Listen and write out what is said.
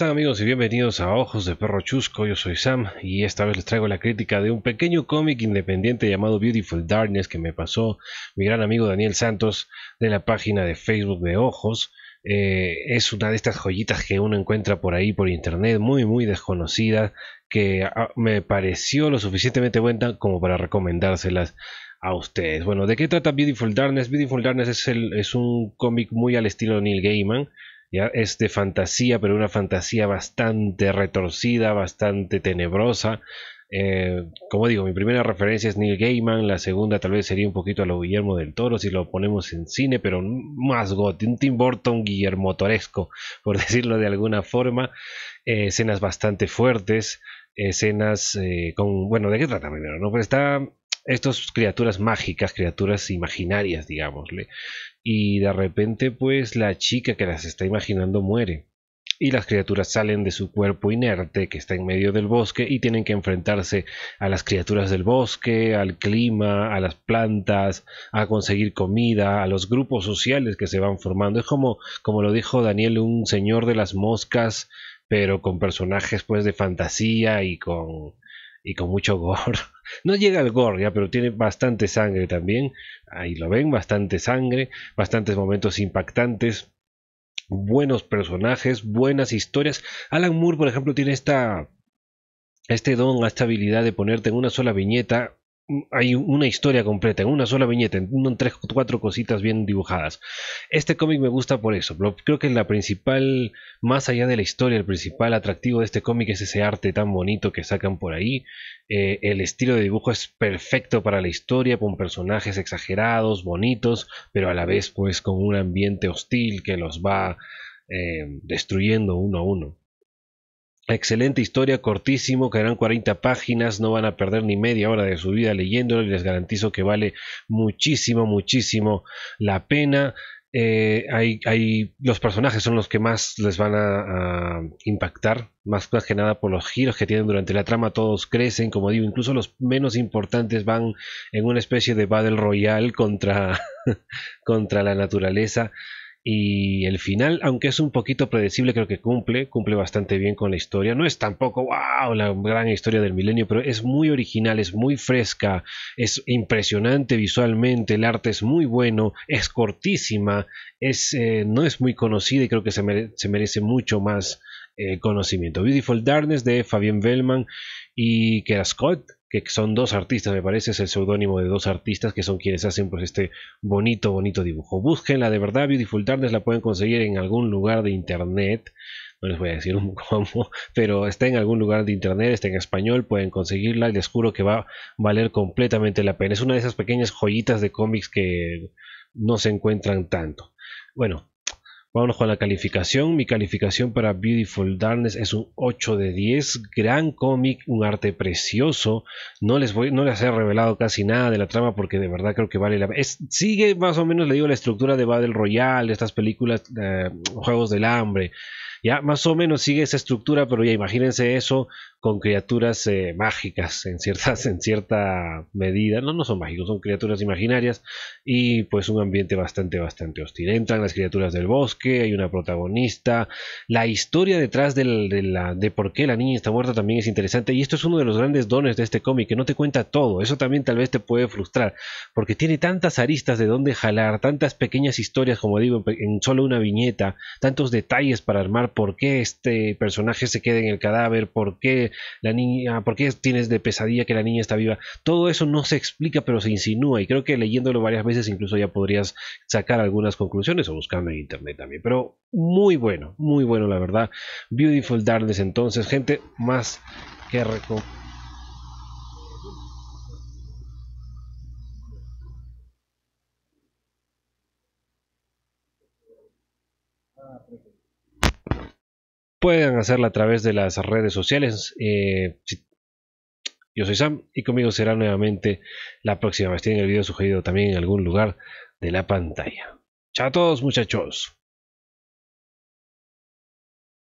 Hola amigos y bienvenidos a Ojos de Perro Chusco? Yo soy Sam y esta vez les traigo la crítica de un pequeño cómic independiente llamado Beautiful Darkness que me pasó mi gran amigo Daniel Santos de la página de Facebook de Ojos. Eh, es una de estas joyitas que uno encuentra por ahí por internet, muy muy desconocida, que ah, me pareció lo suficientemente buena como para recomendárselas a ustedes. Bueno, ¿de qué trata Beautiful Darkness? Beautiful Darkness es, el, es un cómic muy al estilo Neil Gaiman es de fantasía, pero una fantasía bastante retorcida, bastante tenebrosa. Eh, como digo, mi primera referencia es Neil Gaiman, la segunda tal vez sería un poquito a lo Guillermo del Toro si lo ponemos en cine, pero más masgote, un Tim Burton Guillermo Toresco, por decirlo de alguna forma, eh, escenas bastante fuertes, escenas eh, con, bueno, ¿de qué trata primero? No? Pues está estas criaturas mágicas, criaturas imaginarias, digámosle. Y de repente, pues la chica que las está imaginando muere. Y las criaturas salen de su cuerpo inerte que está en medio del bosque y tienen que enfrentarse a las criaturas del bosque, al clima, a las plantas, a conseguir comida, a los grupos sociales que se van formando. Es como, como lo dijo Daniel, un señor de las moscas, pero con personajes pues de fantasía y con, y con mucho gore. No llega al gore ya, pero tiene bastante sangre también. Ahí lo ven, bastante sangre, bastantes momentos impactantes, buenos personajes, buenas historias. Alan Moore, por ejemplo, tiene esta este don, esta habilidad de ponerte en una sola viñeta hay una historia completa, en una sola viñeta, en, tres o cuatro cositas bien dibujadas. Este cómic me gusta por eso, creo que la principal, más allá de la historia, el principal atractivo de este cómic es ese arte tan bonito que sacan por ahí. Eh, el estilo de dibujo es perfecto para la historia, con personajes exagerados, bonitos, pero a la vez pues con un ambiente hostil que los va eh, destruyendo uno a uno. Excelente historia, cortísimo, que 40 páginas, no van a perder ni media hora de su vida leyéndolo y les garantizo que vale muchísimo, muchísimo la pena. Eh, hay, hay, los personajes son los que más les van a, impactar, más, que nada por los giros que tienen durante la trama, todos crecen, como digo, incluso los menos importantes van en una especie de battle royal contra, contra la naturaleza. Y el final, aunque es un poquito predecible, creo que cumple, cumple bastante bien con la historia. No es tampoco, wow, la gran historia del milenio, pero es muy original, es muy fresca, es impresionante visualmente, el arte es muy bueno, es cortísima, es, eh, no es muy conocida y creo que se, merece mucho más eh, conocimiento. Beautiful Darkness de Fabien Bellman y Scott que son dos artistas, me parece, es el seudónimo de dos artistas que son quienes hacen pues este bonito, bonito dibujo. Búsquenla de verdad, Beautiful Darkness la pueden conseguir en algún lugar de internet. No les voy a decir un cómo, pero está en algún lugar de internet, está en español, pueden conseguirla y les juro que va a valer completamente la pena. Es una de esas pequeñas joyitas de cómics que no se encuentran tanto. Bueno, Vámonos con la calificación. Mi calificación para Beautiful Darkness es un 8 de 10. Gran cómic, un arte precioso. No les, voy, no les he revelado casi nada de la trama porque de verdad creo que vale la pena, Sigue más o menos, le digo, la estructura de Battle Royale, de estas películas, eh, Juegos del Hambre. Ya más o menos sigue esa estructura, pero ya imagínense eso con criaturas eh, mágicas en, ciertas, en cierta medida. No, no son mágicos, son criaturas imaginarias y pues un ambiente bastante, bastante hostil. Entran las criaturas del bosque que hay una protagonista, la historia detrás de, la, de por qué la niña está muerta también es interesante y esto es uno de los grandes dones de este cómic, que no te cuenta todo, eso también tal vez te puede frustrar, porque tiene tantas aristas de dónde jalar, tantas pequeñas historias, como digo, en solo una viñeta, tantos detalles para armar por qué este personaje se queda en el cadáver, por qué la niña, por qué tienes de pesadilla que la niña está viva, todo eso no se explica pero se insinúa y creo que leyéndolo varias veces incluso ya podrías sacar algunas conclusiones o buscando en internet también. Pero muy bueno, muy bueno, la verdad. Beautiful darles entonces, gente, más que rico Pueden hacerla a través de las redes sociales. Eh, yo soy Sam y conmigo será nuevamente la próxima vez. Tienen el video sugerido también en algún lugar de la pantalla. Chao a todos muchachos.